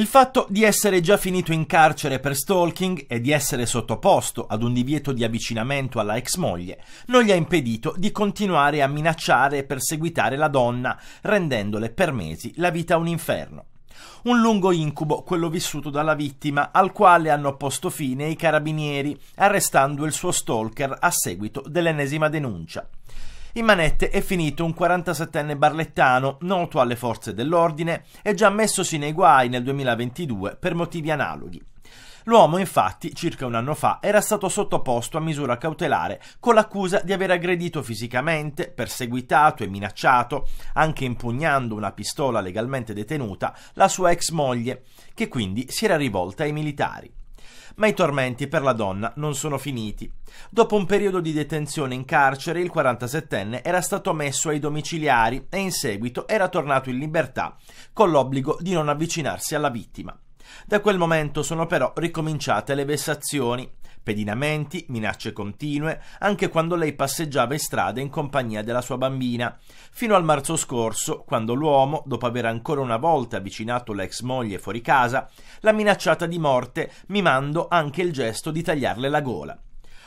Il fatto di essere già finito in carcere per stalking e di essere sottoposto ad un divieto di avvicinamento alla ex moglie non gli ha impedito di continuare a minacciare e perseguitare la donna, rendendole per mesi la vita un inferno. Un lungo incubo, quello vissuto dalla vittima, al quale hanno posto fine i carabinieri, arrestando il suo stalker a seguito dell'ennesima denuncia. In manette è finito un 47enne barlettano, noto alle forze dell'ordine e già messosi nei guai nel 2022 per motivi analoghi. L'uomo, infatti, circa un anno fa era stato sottoposto a misura cautelare con l'accusa di aver aggredito fisicamente, perseguitato e minacciato, anche impugnando una pistola legalmente detenuta, la sua ex moglie, che quindi si era rivolta ai militari. Ma i tormenti per la donna non sono finiti. Dopo un periodo di detenzione in carcere, il 47enne era stato messo ai domiciliari e in seguito era tornato in libertà con l'obbligo di non avvicinarsi alla vittima. Da quel momento sono però ricominciate le vessazioni pedinamenti, minacce continue, anche quando lei passeggiava in strada in compagnia della sua bambina, fino al marzo scorso, quando l'uomo, dopo aver ancora una volta avvicinato l'ex moglie fuori casa, l'ha minacciata di morte, mimando anche il gesto di tagliarle la gola.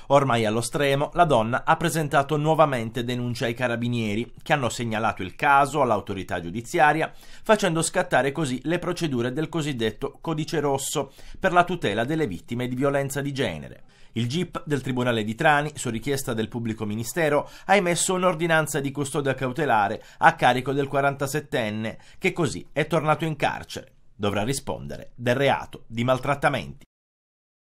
Ormai allo stremo, la donna ha presentato nuovamente denuncia ai carabinieri, che hanno segnalato il caso all'autorità giudiziaria, facendo scattare così le procedure del cosiddetto codice rosso per la tutela delle vittime di violenza di genere. Il GIP del Tribunale di Trani, su richiesta del pubblico ministero, ha emesso un'ordinanza di custodia cautelare a carico del 47enne, che così è tornato in carcere. Dovrà rispondere del reato di maltrattamenti.